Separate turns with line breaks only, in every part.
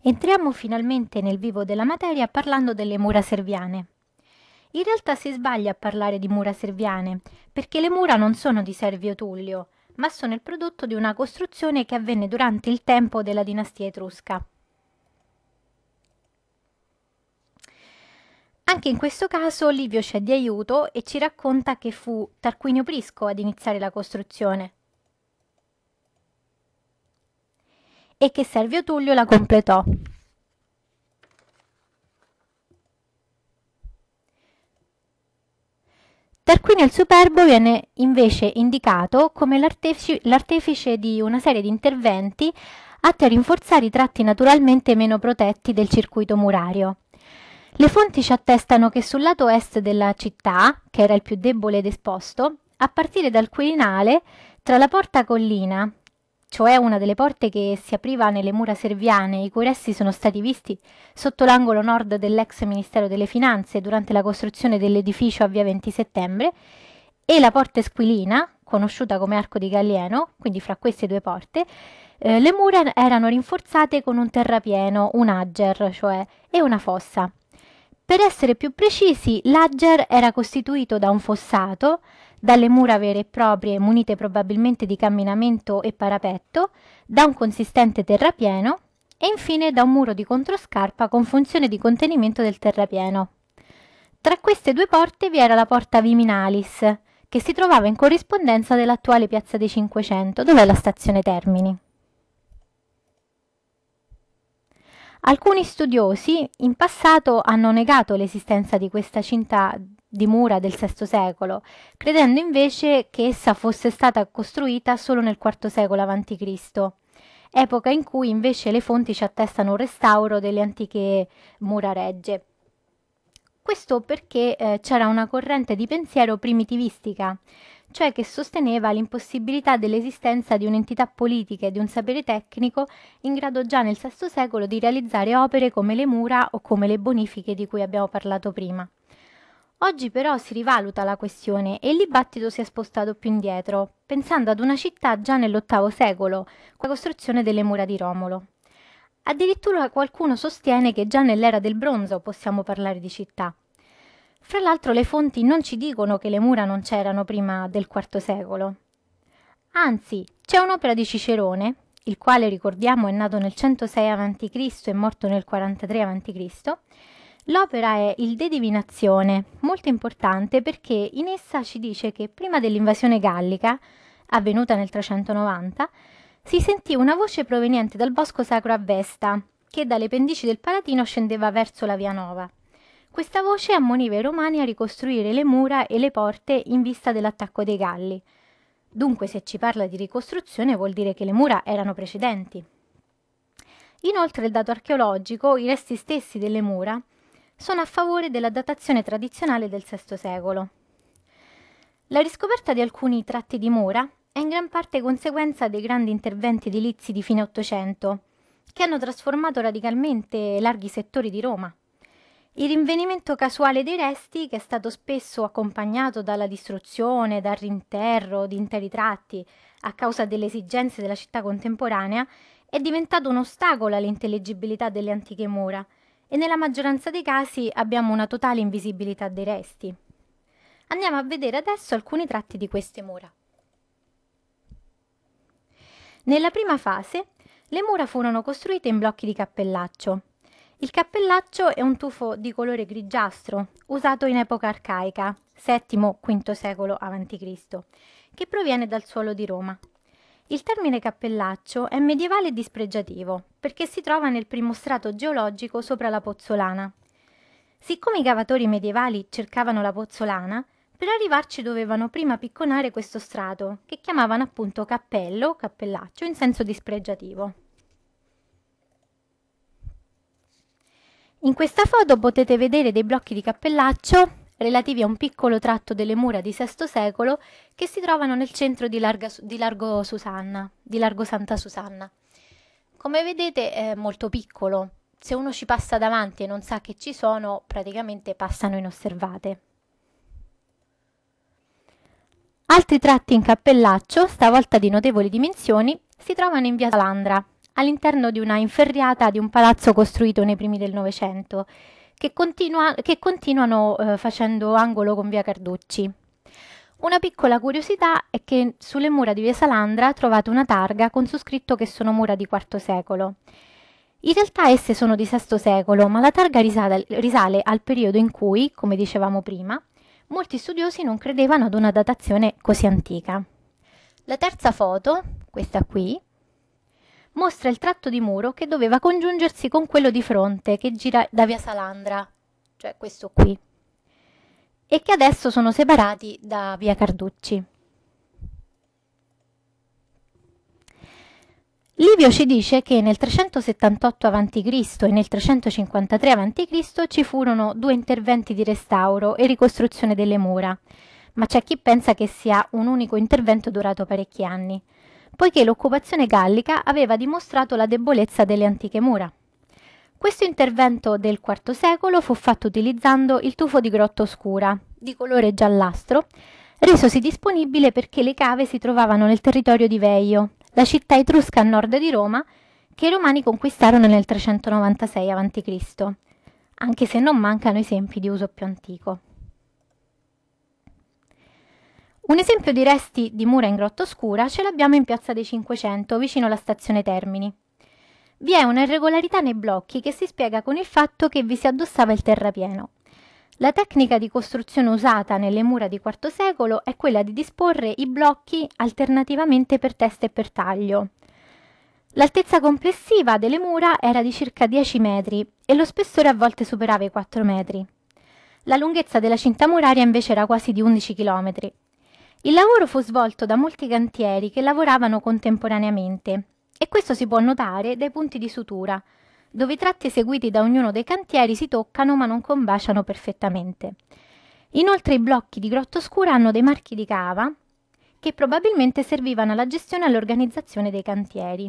Entriamo finalmente nel vivo della materia parlando delle mura serviane. In realtà si sbaglia a parlare di mura serviane, perché le mura non sono di Servio Tullio, ma sono il prodotto di una costruzione che avvenne durante il tempo della dinastia etrusca. Anche in questo caso Livio c'è di aiuto e ci racconta che fu Tarquinio Prisco ad iniziare la costruzione. e che Servio Tullio la completò. Tarquinio il Superbo viene invece indicato come l'artefice di una serie di interventi atti a rinforzare i tratti naturalmente meno protetti del circuito murario. Le fonti ci attestano che sul lato est della città, che era il più debole ed esposto, a partire dal Quirinale, tra la Porta Collina cioè una delle porte che si apriva nelle mura serviane, i cui resti sono stati visti sotto l'angolo nord dell'ex Ministero delle Finanze durante la costruzione dell'edificio a via 20 settembre, e la porta Esquilina, conosciuta come Arco di Gallieno, quindi fra queste due porte, eh, le mura erano rinforzate con un terrapieno, un agger, cioè, e una fossa. Per essere più precisi, l'agger era costituito da un fossato, dalle mura vere e proprie munite probabilmente di camminamento e parapetto, da un consistente terrapieno e infine da un muro di controscarpa con funzione di contenimento del terrapieno. Tra queste due porte vi era la porta Viminalis, che si trovava in corrispondenza dell'attuale Piazza dei Cinquecento, dove è la stazione Termini. Alcuni studiosi in passato hanno negato l'esistenza di questa cinta di mura del VI secolo, credendo invece che essa fosse stata costruita solo nel IV secolo a.C., epoca in cui invece le fonti ci attestano un restauro delle antiche mura regge. Questo perché eh, c'era una corrente di pensiero primitivistica, cioè che sosteneva l'impossibilità dell'esistenza di un'entità politica e di un sapere tecnico in grado già nel VI secolo di realizzare opere come le mura o come le bonifiche di cui abbiamo parlato prima. Oggi però si rivaluta la questione e il dibattito si è spostato più indietro, pensando ad una città già nell'VIII secolo, con la costruzione delle mura di Romolo. Addirittura qualcuno sostiene che già nell'era del bronzo possiamo parlare di città. Fra l'altro le fonti non ci dicono che le mura non c'erano prima del IV secolo. Anzi, c'è un'opera di Cicerone, il quale ricordiamo è nato nel 106 a.C. e morto nel 43 a.C., L'opera è il De Divinazione, molto importante perché in essa ci dice che prima dell'invasione gallica, avvenuta nel 390, si sentì una voce proveniente dal bosco sacro a Vesta, che dalle pendici del Palatino scendeva verso la Via Nova. Questa voce ammoniva i romani a ricostruire le mura e le porte in vista dell'attacco dei Galli. Dunque, se ci parla di ricostruzione, vuol dire che le mura erano precedenti. Inoltre, il dato archeologico, i resti stessi delle mura, sono a favore della datazione tradizionale del VI secolo. La riscoperta di alcuni tratti di mura è in gran parte conseguenza dei grandi interventi edilizi di fine Ottocento, che hanno trasformato radicalmente larghi settori di Roma. Il rinvenimento casuale dei resti, che è stato spesso accompagnato dalla distruzione, dal rinterro di interi tratti a causa delle esigenze della città contemporanea, è diventato un ostacolo all'intellegibilità delle antiche mura – e nella maggioranza dei casi abbiamo una totale invisibilità dei resti. Andiamo a vedere adesso alcuni tratti di queste mura. Nella prima fase le mura furono costruite in blocchi di cappellaccio. Il cappellaccio è un tufo di colore grigiastro usato in epoca arcaica, VII-V secolo a.C., che proviene dal suolo di Roma. Il termine cappellaccio è medievale e dispregiativo perché si trova nel primo strato geologico sopra la pozzolana. Siccome i cavatori medievali cercavano la pozzolana, per arrivarci dovevano prima picconare questo strato, che chiamavano appunto cappello, cappellaccio, in senso dispregiativo. In questa foto potete vedere dei blocchi di cappellaccio relativi a un piccolo tratto delle mura di VI secolo che si trovano nel centro di, Larga, di, Largo, Susanna, di Largo Santa Susanna. Come vedete è molto piccolo, se uno ci passa davanti e non sa che ci sono, praticamente passano inosservate. Altri tratti in cappellaccio, stavolta di notevoli dimensioni, si trovano in via Salandra, all'interno di una inferriata di un palazzo costruito nei primi del Novecento, che, continua, che continuano eh, facendo angolo con via Carducci. Una piccola curiosità è che sulle mura di via Salandra trovate una targa con su scritto che sono mura di IV secolo. In realtà esse sono di VI secolo, ma la targa risale, risale al periodo in cui, come dicevamo prima, molti studiosi non credevano ad una datazione così antica. La terza foto, questa qui, mostra il tratto di muro che doveva congiungersi con quello di fronte che gira da via Salandra, cioè questo qui, e che adesso sono separati da via Carducci. Livio ci dice che nel 378 a.C. e nel 353 a.C. ci furono due interventi di restauro e ricostruzione delle mura, ma c'è chi pensa che sia un unico intervento durato parecchi anni poiché l'occupazione gallica aveva dimostrato la debolezza delle antiche mura. Questo intervento del IV secolo fu fatto utilizzando il tufo di grotta oscura, di colore giallastro, resosi disponibile perché le cave si trovavano nel territorio di Veio, la città etrusca a nord di Roma, che i romani conquistarono nel 396 a.C., anche se non mancano esempi di uso più antico. Un esempio di resti di mura in grotta oscura ce l'abbiamo in Piazza dei Cinquecento, vicino alla stazione Termini. Vi è una irregolarità nei blocchi che si spiega con il fatto che vi si addossava il terrapieno. La tecnica di costruzione usata nelle mura di IV secolo è quella di disporre i blocchi alternativamente per testa e per taglio. L'altezza complessiva delle mura era di circa 10 metri e lo spessore a volte superava i 4 metri. La lunghezza della cinta muraria invece era quasi di 11 km. Il lavoro fu svolto da molti cantieri che lavoravano contemporaneamente e questo si può notare dai punti di sutura, dove i tratti eseguiti da ognuno dei cantieri si toccano ma non combaciano perfettamente. Inoltre i blocchi di grotto scura hanno dei marchi di cava che probabilmente servivano alla gestione e all'organizzazione dei cantieri.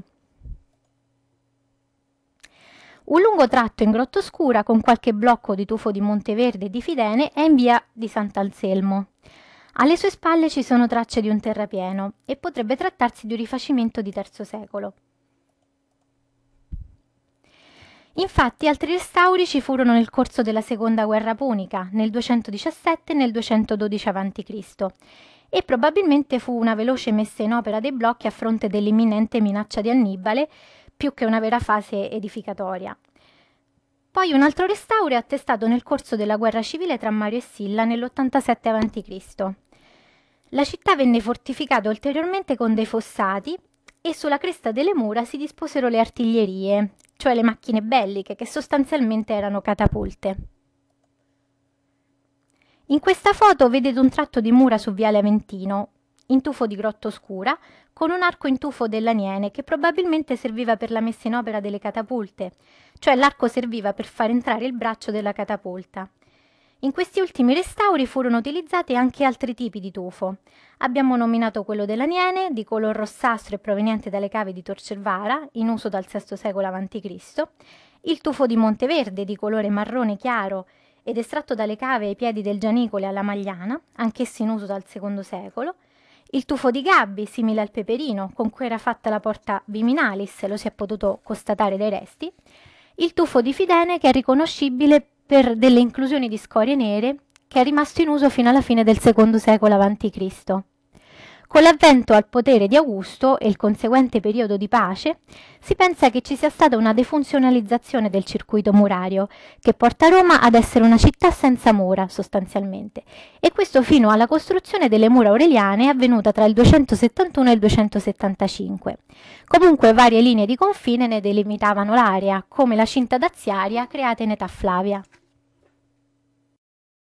Un lungo tratto in grotto scura con qualche blocco di tufo di Monteverde e di Fidene è in via di Sant'Anselmo. Alle sue spalle ci sono tracce di un terrapieno e potrebbe trattarsi di un rifacimento di III secolo. Infatti altri restauri ci furono nel corso della Seconda Guerra Punica, nel 217 e nel 212 a.C., e probabilmente fu una veloce messa in opera dei blocchi a fronte dell'imminente minaccia di Annibale, più che una vera fase edificatoria. Poi un altro restauro è attestato nel corso della guerra civile tra Mario e Silla nell'87 a.C. La città venne fortificata ulteriormente con dei fossati e sulla cresta delle mura si disposero le artiglierie, cioè le macchine belliche che sostanzialmente erano catapulte. In questa foto vedete un tratto di mura su Viale Aventino, in tufo di grotta oscura, con un arco in tufo dell'Aniene che probabilmente serviva per la messa in opera delle catapulte, cioè l'arco serviva per far entrare il braccio della catapulta. In questi ultimi restauri furono utilizzati anche altri tipi di tufo. Abbiamo nominato quello dell'aniene, di color rossastro e proveniente dalle cave di Torcervara, in uso dal VI secolo a.C., il tufo di Monteverde, di colore marrone chiaro ed estratto dalle cave ai piedi del Gianicole alla Magliana, anch'essi in uso dal II secolo, il tufo di Gabbi, simile al peperino, con cui era fatta la porta Viminalis, lo si è potuto constatare dai resti, il tufo di Fidene che è riconoscibile per delle inclusioni di scorie nere che è rimasto in uso fino alla fine del secondo secolo a.C. Con l'avvento al potere di Augusto e il conseguente periodo di pace, si pensa che ci sia stata una defunzionalizzazione del circuito murario, che porta Roma ad essere una città senza mura, sostanzialmente, e questo fino alla costruzione delle mura aureliane avvenuta tra il 271 e il 275. Comunque varie linee di confine ne delimitavano l'area, come la cinta daziaria creata in età Flavia.